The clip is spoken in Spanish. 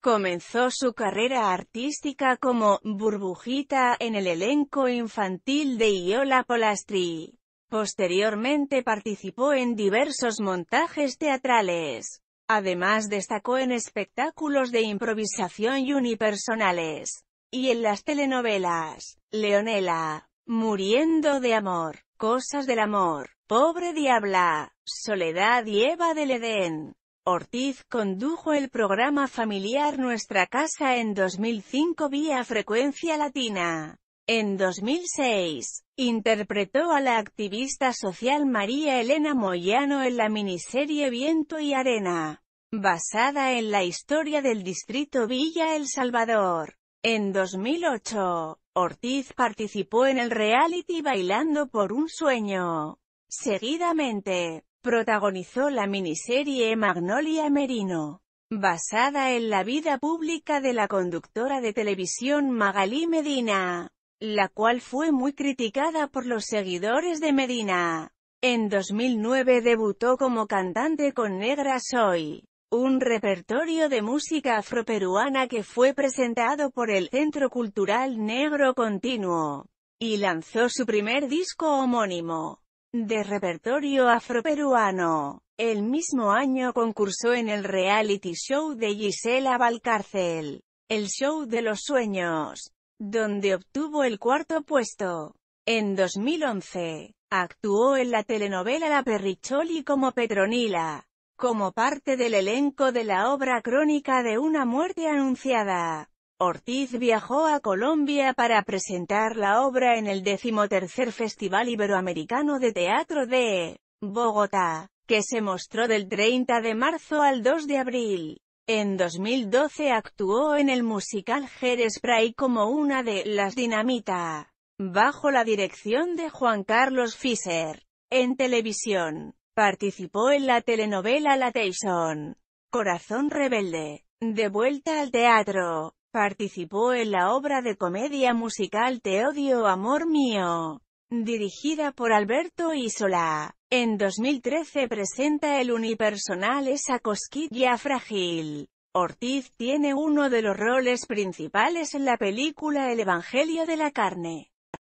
Comenzó su carrera artística como «burbujita» en el elenco infantil de Iola Polastri. Posteriormente participó en diversos montajes teatrales. Además destacó en espectáculos de improvisación y unipersonales. Y en las telenovelas, Leonela, Muriendo de Amor, Cosas del Amor, Pobre Diabla, Soledad y Eva del Edén. Ortiz condujo el programa familiar Nuestra Casa en 2005 vía Frecuencia Latina. En 2006, interpretó a la activista social María Elena Moyano en la miniserie Viento y Arena, basada en la historia del distrito Villa El Salvador. En 2008, Ortiz participó en el reality Bailando por un Sueño. Seguidamente, Protagonizó la miniserie Magnolia Merino, basada en la vida pública de la conductora de televisión Magalí Medina, la cual fue muy criticada por los seguidores de Medina. En 2009 debutó como cantante con Negra Soy, un repertorio de música afroperuana que fue presentado por el Centro Cultural Negro Continuo, y lanzó su primer disco homónimo de repertorio afroperuano. El mismo año concursó en el reality show de Gisela Valcárcel, el show de los sueños, donde obtuvo el cuarto puesto. En 2011, actuó en la telenovela La Perricholi como Petronila, como parte del elenco de la obra Crónica de una muerte anunciada. Ortiz viajó a Colombia para presentar la obra en el decimotercer Festival Iberoamericano de Teatro de Bogotá, que se mostró del 30 de marzo al 2 de abril. En 2012 actuó en el musical Spray como una de las Dinamita, bajo la dirección de Juan Carlos Fischer. En televisión, participó en la telenovela La Corazón Rebelde, de vuelta al teatro. Participó en la obra de comedia musical Te odio amor mío, dirigida por Alberto Isola. En 2013 presenta el unipersonal Esa cosquilla frágil. Ortiz tiene uno de los roles principales en la película El Evangelio de la Carne.